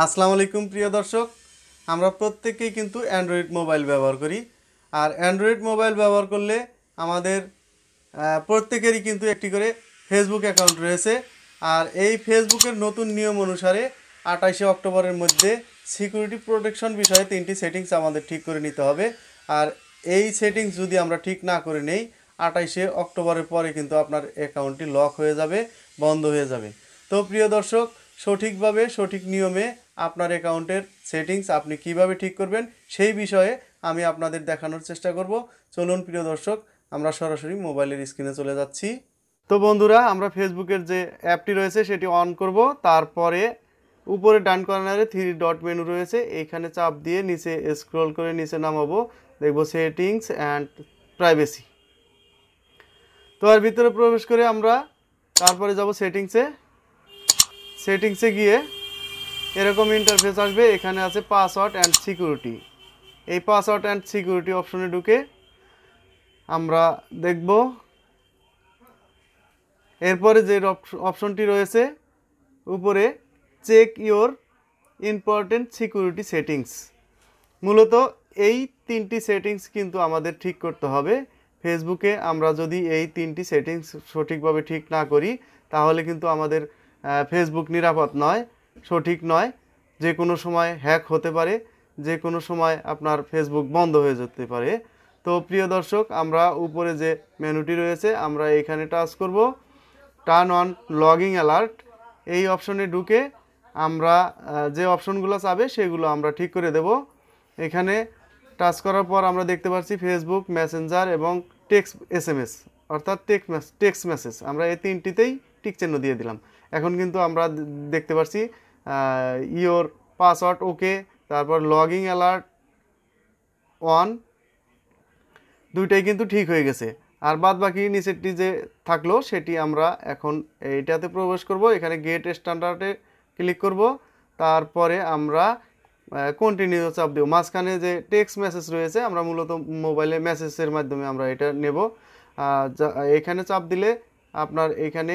আসসালামু আলাইকুম প্রিয় দর্শক আমরা প্রত্যেকেই কিন্তু অ্যান্ড্রয়েড মোবাইল ব্যবহার করি আর অ্যান্ড্রয়েড মোবাইল ব্যবহার করলে আমাদের প্রত্যেকেরই কিন্তু একটি করে ফেসবুক অ্যাকাউন্ট রয়েছে আর এই ফেসবুকের নতুন নিয়ম অনুসারে আঠাশে অক্টোবরের মধ্যে সিকিউরিটি প্রোটেকশন বিষয়ে তিনটি সেটিংস আমাদের ঠিক করে নিতে হবে আর এই সেটিংস যদি আমরা ঠিক না করে নেই আঠাইশে অক্টোবরের পরে কিন্তু আপনার অ্যাকাউন্টটি লক হয়ে যাবে বন্ধ হয়ে যাবে তো প্রিয় দর্শক সঠিকভাবে সঠিক নিয়মে আপনার অ্যাকাউন্টের সেটিংস আপনি কিভাবে ঠিক করবেন সেই বিষয়ে আমি আপনাদের দেখানোর চেষ্টা করব চলুন প্রিয় দর্শক আমরা সরাসরি মোবাইলের স্ক্রিনে চলে যাচ্ছি তো বন্ধুরা আমরা ফেসবুকের যে অ্যাপটি রয়েছে সেটি অন করব তারপরে উপরে ডান কর্নারে থ্রি ডট মেনু রয়েছে এইখানে চাপ দিয়ে নিচে স্ক্রল করে নিচে নামাবো দেখব সেটিংস অ্যান্ড প্রাইভেসি তো আর ভিতরে প্রবেশ করে আমরা তারপরে যাব সেটিংসে সেটিংসে গিয়ে এরকম ইন্টারফেস আসবে এখানে আছে পাসওয়ার্ড অ্যান্ড সিকিউরিটি এই পাসওয়ার্ড অ্যান্ড সিকিউরিটি অপশনে ঢুকে আমরা দেখব এরপরে যে অপশনটি রয়েছে উপরে check your important security settings মূলত এই তিনটি সেটিংস কিন্তু আমাদের ঠিক করতে হবে ফেসবুকে আমরা যদি এই তিনটি সেটিংস সঠিকভাবে ঠিক না করি তাহলে কিন্তু আমাদের ফেসবুক নিরাপদ নয় সঠিক নয় যে কোনো সময় হ্যাক হতে পারে যে কোনো সময় আপনার ফেসবুক বন্ধ হয়ে যেতে পারে তো প্রিয় দর্শক আমরা উপরে যে মেনুটি রয়েছে আমরা এখানে টাচ করব টার্ন অন লগিং অ্যালার্ট এই অপশনে ঢুকে আমরা যে অপশনগুলো চাবে সেগুলো আমরা ঠিক করে দেব এখানে টাচ করার পর আমরা দেখতে পাচ্ছি ফেসবুক মেসেঞ্জার এবং টেক্সট এস এম এস অর্থাৎ টেক্সট টেক্সট মেসেজ আমরা এই তিনটিতেই টিক চিহ্ন দিয়ে দিলাম এখন কিন্তু আমরা দেখতে পাচ্ছি ইওর পাসওয়ার্ড ওকে তারপর লগিং অ্যালার্ট অন দুইটাই কিন্তু ঠিক হয়ে গেছে আর বাদ বাকি নিচেরটি যে থাকলো সেটি আমরা এখন এইটাতে প্রবেশ করব এখানে গেট স্ট্যান্ডার্ডে ক্লিক করব তারপরে আমরা কন্টিনিউ চাপ দেব মাঝখানে যে টেক্সট মেসেজ রয়েছে আমরা মূলত মোবাইলে মেসেজের মাধ্যমে আমরা এটা নেব এখানে চাপ দিলে আপনার এখানে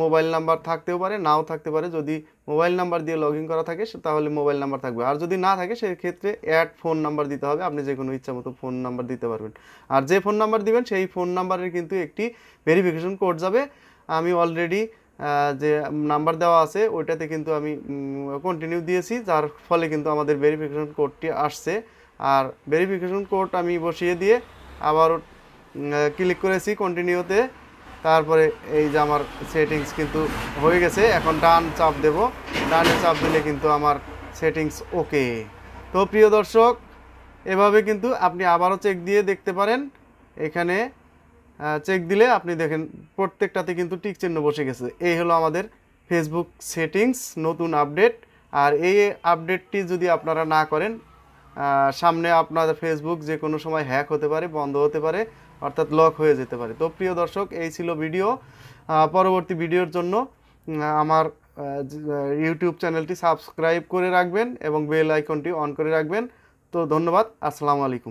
মোবাইল নাম্বার থাকতেও পারে নাও থাকতে পারে যদি মোবাইল নাম্বার দিয়ে লগ করা থাকে তাহলে মোবাইল নাম্বার থাকবে আর যদি না থাকে সেক্ষেত্রে অ্যাড ফোন নাম্বার দিতে হবে আপনি যে কোনো ইচ্ছা মতো ফোন নাম্বার দিতে পারবেন আর যে ফোন নাম্বার দিবেন সেই ফোন নাম্বারের কিন্তু একটি ভেরিফিকেশন কোড যাবে আমি অলরেডি যে নাম্বার দেওয়া আছে ওইটাতে কিন্তু আমি কন্টিনিউ দিয়েছি যার ফলে কিন্তু আমাদের ভেরিফিকেশন কোডটি আসছে আর ভেরিফিকেশন কোড আমি বসিয়ে দিয়ে আবার ক্লিক করেছি কন্টিনিউতে তারপরে এই যে আমার সেটিংস কিন্তু হয়ে গেছে এখন ডান চাপ দেব ডানে চাপ দিলে কিন্তু আমার সেটিংস ওকে তো প্রিয় দর্শক এভাবে কিন্তু আপনি আবারও চেক দিয়ে দেখতে পারেন এখানে চেক দিলে আপনি দেখেন প্রত্যেকটাতে কিন্তু টিক চিহ্ন বসে গেছে এই হলো আমাদের ফেসবুক সেটিংস নতুন আপডেট আর এই আপডেটটি যদি আপনারা না করেন সামনে আপনার ফেসবুক যে কোনো সময় হ্যাক হতে পারে বন্ধ হতে পারে অর্থাৎ লক হয়ে যেতে পারে তো প্রিয় দর্শক এই ছিল ভিডিও পরবর্তী ভিডিওর জন্য আমার ইউটিউব চ্যানেলটি সাবস্ক্রাইব করে রাখবেন এবং বেল আইকনটি অন করে রাখবেন তো ধন্যবাদ আসসালামু আলাইকুম